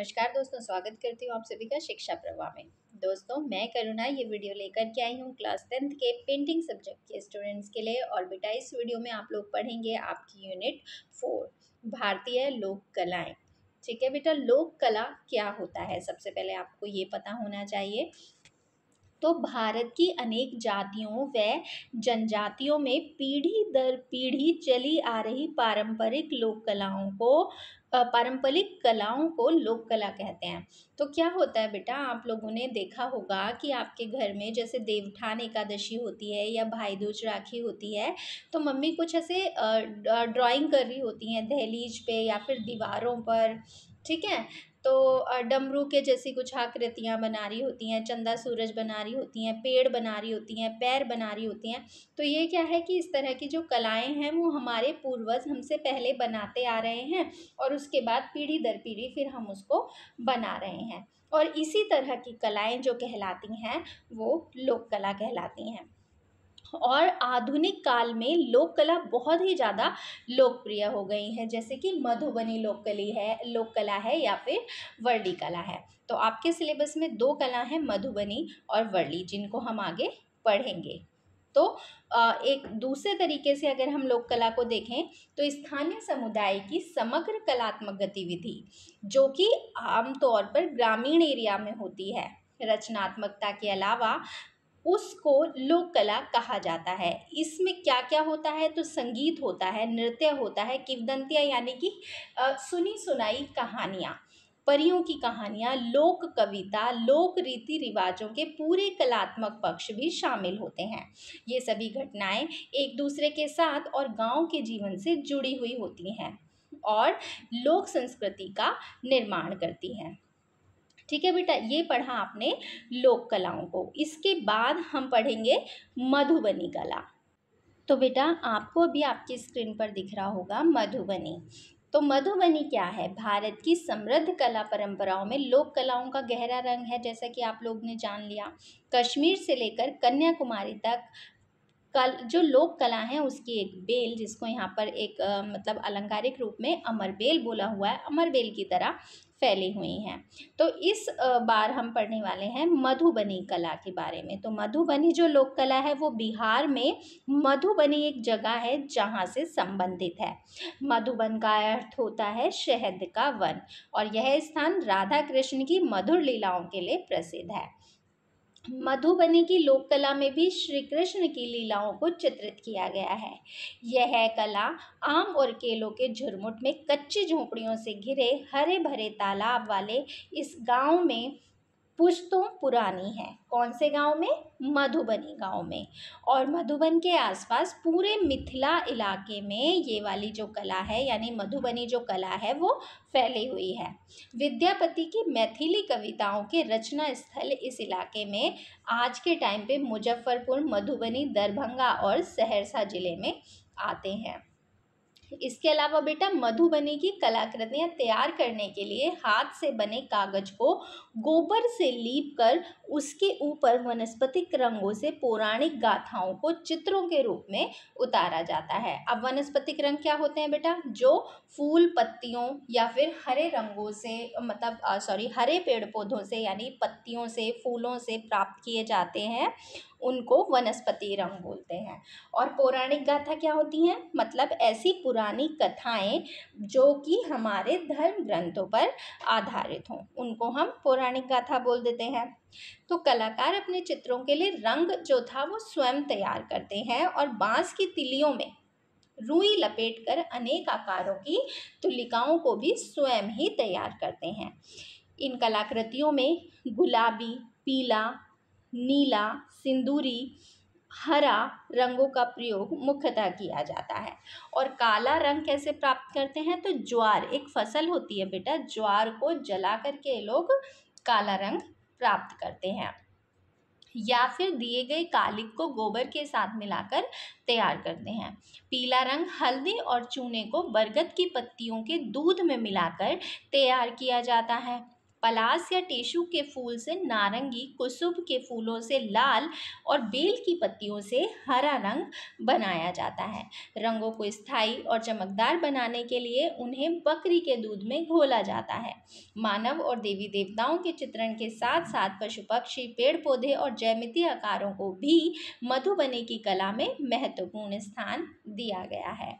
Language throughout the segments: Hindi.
नमस्कार दोस्तों स्वागत करती हूँ आप सभी का शिक्षा प्रवाह में दोस्तों मैं करुणा ये वीडियो लेकर के आई हूँ क्लास टेंथ के पेंटिंग सब्जेक्ट के स्टूडेंट्स के लिए और बेटा इस वीडियो में आप लोग पढ़ेंगे आपकी यूनिट फोर भारतीय लोक कलाएँ ठीक है बेटा लोक कला क्या होता है सबसे पहले आपको ये पता होना चाहिए तो भारत की अनेक जातियों व जनजातियों में पीढ़ी दर पीढ़ी चली आ रही पारंपरिक लोक कलाओं को पारंपरिक कलाओं को लोक कला कहते हैं तो क्या होता है बेटा आप लोगों ने देखा होगा कि आपके घर में जैसे देवठान एकादशी होती है या भाई दूज राखी होती है तो मम्मी कुछ ऐसे ड्राइंग कर रही होती हैं दहलीज पे या फिर दीवारों पर ठीक है तो डमरू के जैसी कुछ आकृतियाँ बना रही होती हैं चंदा सूरज बना रही होती हैं पेड़ बना रही होती हैं पैर बना रही होती हैं तो ये क्या है कि इस तरह की जो कलाएँ हैं वो हमारे पूर्वज हमसे पहले बनाते आ रहे हैं और उसके बाद पीढ़ी दर पीढ़ी फिर हम उसको बना रहे हैं और इसी तरह की कलाएँ जो कहलाती हैं वो लोक कला कहलाती हैं और आधुनिक काल में लोक कला बहुत ही ज़्यादा लोकप्रिय हो गई हैं जैसे कि मधुबनी लोक कली है लोक कला है या फिर वर्ली कला है तो आपके सिलेबस में दो कला हैं मधुबनी और वर्ली जिनको हम आगे पढ़ेंगे तो एक दूसरे तरीके से अगर हम लोक कला को देखें तो स्थानीय समुदाय की समग्र कलात्मक गतिविधि जो कि आमतौर पर ग्रामीण एरिया में होती है रचनात्मकता के अलावा उसको लोक कला कहा जाता है इसमें क्या क्या होता है तो संगीत होता है नृत्य होता है किवदंतियाँ यानी कि सुनी सुनाई कहानियाँ परियों की कहानियाँ लोक कविता लोक रीति रिवाजों के पूरे कलात्मक पक्ष भी शामिल होते हैं ये सभी घटनाएं एक दूसरे के साथ और गांव के जीवन से जुड़ी हुई होती हैं और लोक संस्कृति का निर्माण करती हैं ठीक है बेटा ये पढ़ा आपने लोक कलाओं को इसके बाद हम पढ़ेंगे मधुबनी कला तो बेटा आपको अभी आपकी स्क्रीन पर दिख रहा होगा मधुबनी तो मधुबनी क्या है भारत की समृद्ध कला परंपराओं में लोक कलाओं का गहरा रंग है जैसा कि आप लोग ने जान लिया कश्मीर से लेकर कन्याकुमारी तक कल जो लोक कला है उसकी एक बेल जिसको यहाँ पर एक आ, मतलब अलंकारिक रूप में अमर बेल बोला हुआ है अमर बेल की तरह फैली हुई हैं तो इस बार हम पढ़ने वाले हैं मधुबनी कला के बारे में तो मधुबनी जो लोक कला है वो बिहार में मधुबनी एक जगह है जहाँ से संबंधित है मधुबन का अर्थ होता है शहद का वन और यह स्थान राधा कृष्ण की मधुर लीलाओं के लिए प्रसिद्ध है मधुबनी की लोक कला में भी श्री कृष्ण की लीलाओं को चित्रित किया गया है यह कला आम और केलों के झुरमुट में कच्ची झोपड़ियों से घिरे हरे भरे तालाब वाले इस गांव में पुश्तों पुरानी है कौन से गांव में मधुबनी गांव में और मधुबन के आसपास पूरे मिथिला इलाके में ये वाली जो कला है यानी मधुबनी जो कला है वो फैली हुई है विद्यापति की मैथिली कविताओं के रचना स्थल इस इलाके में आज के टाइम पे मुजफ्फरपुर मधुबनी दरभंगा और सहरसा ज़िले में आते हैं इसके अलावा बेटा मधुबनी की कलाकृतियाँ तैयार करने के लिए हाथ से बने कागज को गोबर से लीप कर उसके ऊपर वनस्पतिक रंगों से पौराणिक गाथाओं को चित्रों के रूप में उतारा जाता है अब वनस्पतिक रंग क्या होते हैं बेटा जो फूल पत्तियों या फिर हरे रंगों से मतलब सॉरी हरे पेड़ पौधों से यानी पत्तियों से फूलों से प्राप्त किए जाते हैं उनको वनस्पति रंग बोलते हैं और पौराणिक गाथा क्या होती हैं मतलब ऐसी पुरानी कथाएं जो कि हमारे धर्म ग्रंथों पर आधारित हों उनको हम पौराणिक गाथा बोल देते हैं तो कलाकार अपने चित्रों के लिए रंग जो था वो स्वयं तैयार करते हैं और बांस की तिलियों में रुई लपेटकर अनेक आकारों की तुलिकाओं को भी स्वयं ही तैयार करते हैं इन कलाकृतियों में गुलाबी पीला नीला सिंदूरी हरा रंगों का प्रयोग मुख्यतः किया जाता है और काला रंग कैसे प्राप्त करते हैं तो ज्वार एक फसल होती है बेटा ज्वार को जला करके लोग काला रंग प्राप्त करते हैं या फिर दिए गए कालिक को गोबर के साथ मिलाकर तैयार करते हैं पीला रंग हल्दी और चूने को बरगद की पत्तियों के दूध में मिलाकर तैयार किया जाता है पलास या टेशु के फूल से नारंगी कुसुब के फूलों से लाल और बेल की पत्तियों से हरा रंग बनाया जाता है रंगों को स्थायी और चमकदार बनाने के लिए उन्हें बकरी के दूध में घोला जाता है मानव और देवी देवताओं के चित्रण के साथ साथ पशु पक्षी पेड़ पौधे और जैमिति आकारों को भी मधुबनी की कला में महत्वपूर्ण स्थान दिया गया है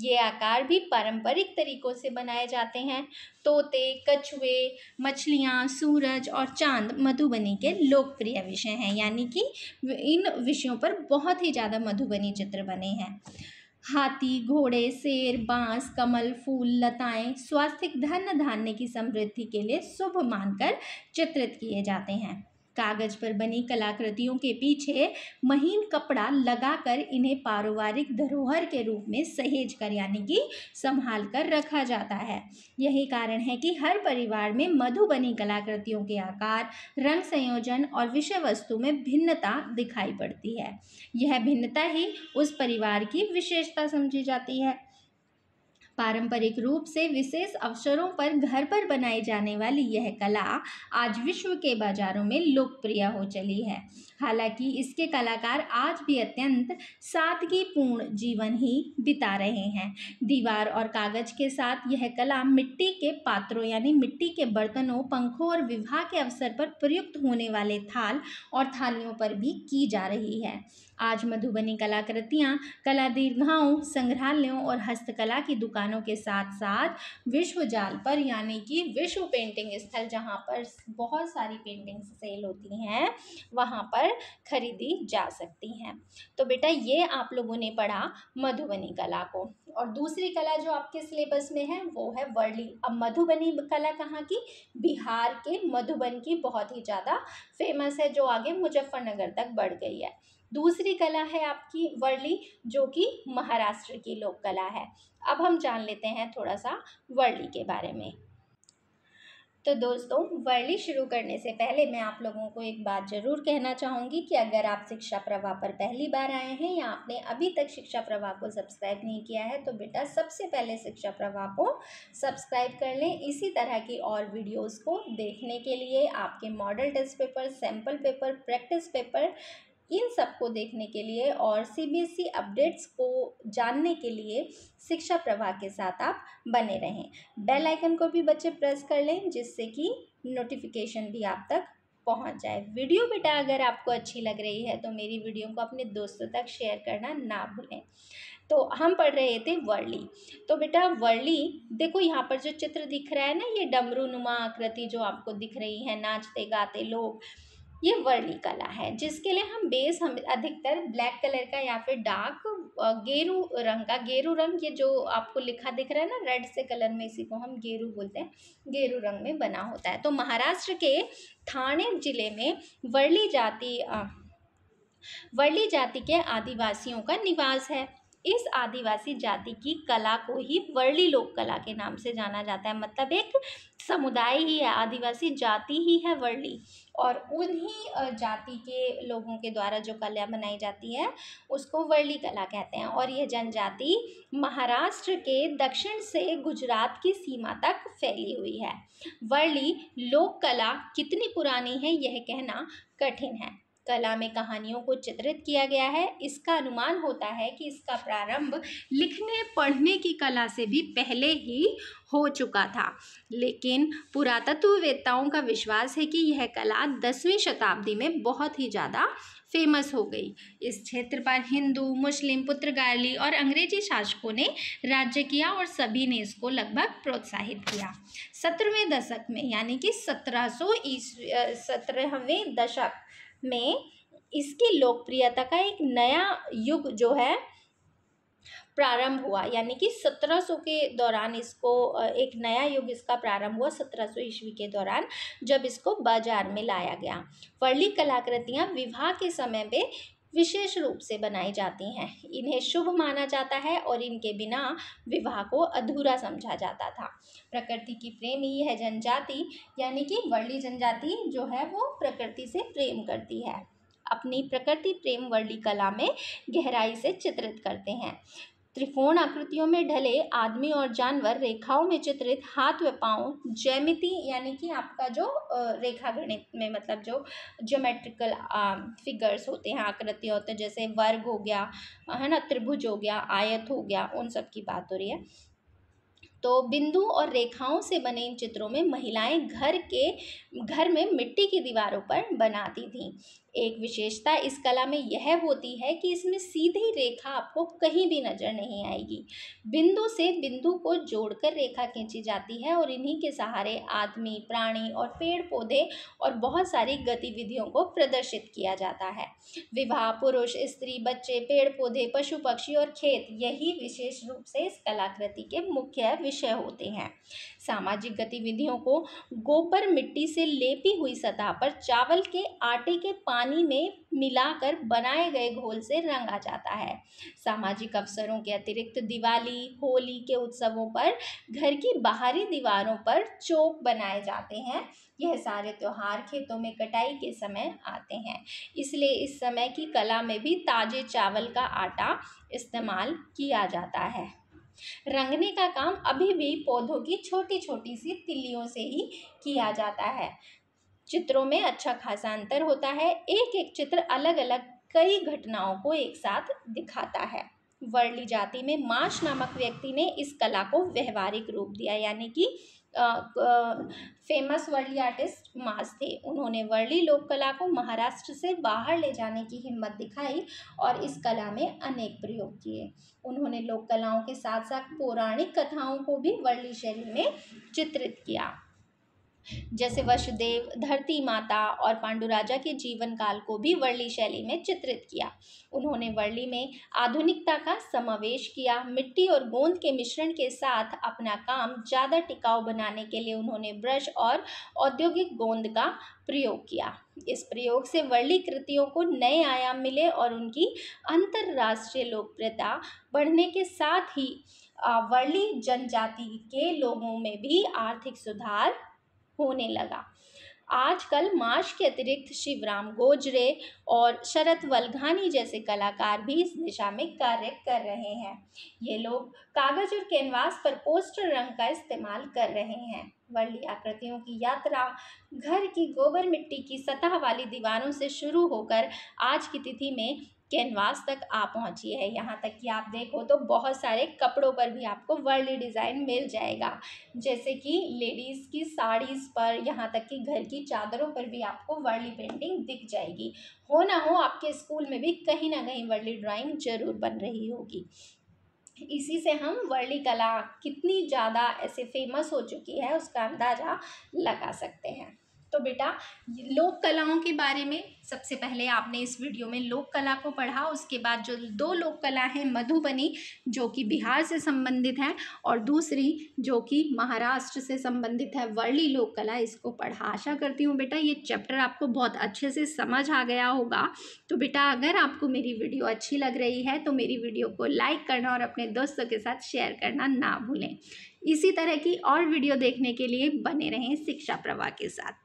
ये आकार भी पारंपरिक तरीक़ों से बनाए जाते हैं तोते कछुए मछलियाँ सूरज और चांद मधुबनी के लोकप्रिय विषय हैं यानी कि इन विषयों पर बहुत ही ज़्यादा मधुबनी चित्र बने हैं हाथी घोड़े शेर बांस कमल फूल लताएं स्वास्थ्य धन धान्य की समृद्धि के लिए शुभ मानकर चित्रित किए जाते हैं कागज पर बनी कलाकृतियों के पीछे महीन कपड़ा लगाकर इन्हें पारिवारिक धरोहर के रूप में सहेज कर यानी कि संभाल कर रखा जाता है यही कारण है कि हर परिवार में मधुबनी कलाकृतियों के आकार रंग संयोजन और विषय वस्तु में भिन्नता दिखाई पड़ती है यह भिन्नता ही उस परिवार की विशेषता समझी जाती है पारंपरिक रूप से विशेष अवसरों पर घर पर बनाई जाने वाली यह कला आज विश्व के बाजारों में लोकप्रिय हो चली है हालांकि इसके कलाकार आज भी अत्यंत सादगीपूर्ण जीवन ही बिता रहे हैं दीवार और कागज के साथ यह कला मिट्टी के पात्रों यानी मिट्टी के बर्तनों पंखों और विवाह के अवसर पर प्रयुक्त होने वाले थाल और थालियों पर भी की जा रही है आज मधुबनी कलाकृतियाँ कला दीर्घाओं संग्रहालयों और हस्तकला की दुकान उद्यानों के साथ साथ विश्व जाल पर यानी कि विश्व पेंटिंग स्थल जहाँ पर बहुत सारी पेंटिंग्स सेल होती हैं वहाँ पर खरीदी जा सकती हैं तो बेटा ये आप लोगों ने पढ़ा मधुबनी कला को और दूसरी कला जो आपके सिलेबस में है वो है वर्ली अब मधुबनी कला कहाँ की बिहार के मधुबन की बहुत ही ज़्यादा फेमस है जो आगे मुजफ्फरनगर तक बढ़ गई है दूसरी कला है आपकी वर्ली जो कि महाराष्ट्र की लोक कला है अब हम जान लेते हैं थोड़ा सा वर्ली के बारे में तो दोस्तों वर्ली शुरू करने से पहले मैं आप लोगों को एक बात ज़रूर कहना चाहूँगी कि अगर आप शिक्षा प्रवाह पर पहली बार आए हैं या आपने अभी तक शिक्षा प्रवाह को सब्सक्राइब नहीं किया है तो बेटा सबसे पहले शिक्षा प्रवाह को सब्सक्राइब कर लें इसी तरह की और वीडियोस को देखने के लिए आपके model test paper sample paper practice paper इन सबको देखने के लिए और सीबीएसई अपडेट्स e को जानने के लिए शिक्षा प्रवाह के साथ आप बने रहें बेल आइकन को भी बच्चे प्रेस कर लें जिससे कि नोटिफिकेशन भी आप तक पहुंच जाए वीडियो बेटा अगर आपको अच्छी लग रही है तो मेरी वीडियो को अपने दोस्तों तक शेयर करना ना भूलें तो हम पढ़ रहे थे वर्ली तो बेटा वर्ली देखो यहाँ पर जो चित्र दिख रहा है ना ये डमरू नुमा आकृति जो आपको दिख रही है नाचते गाते लोग ये वर्ली कला है जिसके लिए हम बेस हम अधिकतर ब्लैक कलर का या फिर डार्क गेरू रंग का गेरू रंग ये जो आपको लिखा दिख रहा है ना रेड से कलर में इसी को हम गेरू बोलते हैं गेरू रंग में बना होता है तो महाराष्ट्र के थाने जिले में वर्ली जाति वर्ली जाति के आदिवासियों का निवास है इस आदिवासी जाति की कला को ही वर्ली लोक कला के नाम से जाना जाता है मतलब एक समुदाय ही है आदिवासी जाति ही है वर्ली और उन्हीं जाति के लोगों के द्वारा जो कला बनाई जाती है उसको वर्ली कला कहते हैं और यह जनजाति महाराष्ट्र के दक्षिण से गुजरात की सीमा तक फैली हुई है वर्ली लोक कला कितनी पुरानी है यह कहना कठिन है कला में कहानियों को चित्रित किया गया है इसका अनुमान होता है कि इसका प्रारंभ लिखने पढ़ने की कला से भी पहले ही हो चुका था लेकिन पुरातत्ववेत्ताओं का विश्वास है कि यह कला दसवीं शताब्दी में बहुत ही ज़्यादा फेमस हो गई इस क्षेत्र पर हिंदू मुस्लिम पुत्रगाली और अंग्रेजी शासकों ने राज्य किया और सभी ने इसको लगभग प्रोत्साहित किया सत्रहवें दशक में यानी कि सत्रह सौ ईस्वी सत्रहवें दशक में इसकी लोकप्रियता का एक नया युग जो है प्रारंभ हुआ यानी कि सत्रह सौ के दौरान इसको एक नया युग इसका प्रारंभ हुआ सत्रह सौ ईस्वी के दौरान जब इसको बाजार में लाया गया वर्ली कलाकृतियाँ विवाह के समय पे विशेष रूप से बनाई जाती हैं इन्हें शुभ माना जाता है और इनके बिना विवाह को अधूरा समझा जाता था प्रकृति की प्रेमी यह जनजाति यानी कि वर्ली जनजाति जो है वो प्रकृति से प्रेम करती है अपनी प्रकृति प्रेम वर्ली कला में गहराई से चित्रित करते हैं त्रिकोण आकृतियों में ढले आदमी और जानवर रेखाओं में चित्रित हाथ व पाँव जैमिति यानी कि आपका जो रेखा गणित में मतलब जो ज्योमेट्रिकल फिगर्स होते हैं आकृति होते हैं जैसे वर्ग हो गया है ना त्रिभुज हो गया आयत हो गया उन सब की बात हो रही है तो बिंदु और रेखाओं से बने इन चित्रों में महिलाएं घर के घर में मिट्टी की दीवारों पर बनाती थीं एक विशेषता इस कला में यह होती है कि इसमें सीधी रेखा आपको कहीं भी नज़र नहीं आएगी बिंदु से बिंदु को जोड़कर रेखा खींची जाती है और इन्हीं के सहारे आदमी प्राणी और पेड़ पौधे और बहुत सारी गतिविधियों को प्रदर्शित किया जाता है विवाह पुरुष स्त्री बच्चे पेड़ पौधे पशु पक्षी और खेत यही विशेष रूप से इस कलाकृति के मुख्य विषय विषय होते हैं सामाजिक गतिविधियों को गोबर मिट्टी से लेपी हुई सतह पर चावल के आटे के पानी में मिलाकर बनाए गए घोल से रंगा जाता है सामाजिक अवसरों के अतिरिक्त दिवाली होली के उत्सवों पर घर की बाहरी दीवारों पर चौक बनाए जाते हैं यह सारे त्यौहार खेतों में कटाई के समय आते हैं इसलिए इस समय की कला में भी ताजे चावल का आटा इस्तेमाल किया जाता है रंगने का काम अभी भी पौधों की छोटी छोटी सी तिल्लियों से ही किया जाता है चित्रों में अच्छा खासा अंतर होता है एक एक चित्र अलग अलग कई घटनाओं को एक साथ दिखाता है वर्ली जाति में माश नामक व्यक्ति ने इस कला को व्यवहारिक रूप दिया यानी कि फेमस वर्ली आर्टिस्ट मास थे उन्होंने वर्ली लोक कला को महाराष्ट्र से बाहर ले जाने की हिम्मत दिखाई और इस कला में अनेक प्रयोग किए उन्होंने लोक कलाओं के साथ साथ पौराणिक कथाओं को भी वर्ली शैली में चित्रित किया जैसे वसुदेव धरती माता और पांडुराजा के जीवन काल को भी वर्ली शैली में चित्रित किया उन्होंने वर्ली में आधुनिकता का समावेश किया मिट्टी और गोंद के मिश्रण के साथ अपना काम ज़्यादा टिकाऊ बनाने के लिए उन्होंने ब्रश और औद्योगिक गोंद का प्रयोग किया इस प्रयोग से वर्ली कृतियों को नए आयाम मिले और उनकी अंतर्राष्ट्रीय लोकप्रियता बढ़ने के साथ ही वर्ली जनजाति के लोगों में भी आर्थिक सुधार होने लगा आजकल माश के अतिरिक्त शिवराम गोजरे और शरत वलघानी जैसे कलाकार भी इस दिशा में कार्य कर रहे हैं ये लोग कागज और कैनवास पर पोस्टर रंग का इस्तेमाल कर रहे हैं वर्ली आकृतियों की यात्रा घर की गोबर मिट्टी की सतह वाली दीवारों से शुरू होकर आज की तिथि में कैनवास तक आ पहुँची है यहाँ तक कि आप देखो तो बहुत सारे कपड़ों पर भी आपको वर्ली डिज़ाइन मिल जाएगा जैसे कि लेडीज़ की साड़ीज़ पर यहाँ तक कि घर की चादरों पर भी आपको वर्ली पेंटिंग दिख जाएगी हो ना हो आपके स्कूल में भी कहीं ना कहीं वर्ली ड्राइंग ज़रूर बन रही होगी इसी से हम वर्ली कला कितनी ज़्यादा ऐसे फेमस हो चुकी है उसका अंदाज़ा लगा सकते हैं तो बेटा लोक कलाओं के बारे में सबसे पहले आपने इस वीडियो में लोक कला को पढ़ा उसके बाद जो दो लोक कला हैं मधुबनी जो कि बिहार से संबंधित है और दूसरी जो कि महाराष्ट्र से संबंधित है वर्ली लोक कला इसको पढ़ा आशा करती हूँ बेटा ये चैप्टर आपको बहुत अच्छे से समझ आ गया होगा तो बेटा अगर आपको मेरी वीडियो अच्छी लग रही है तो मेरी वीडियो को लाइक करना और अपने दोस्तों के साथ शेयर करना ना भूलें इसी तरह की और वीडियो देखने के लिए बने रहें शिक्षा प्रवाह के साथ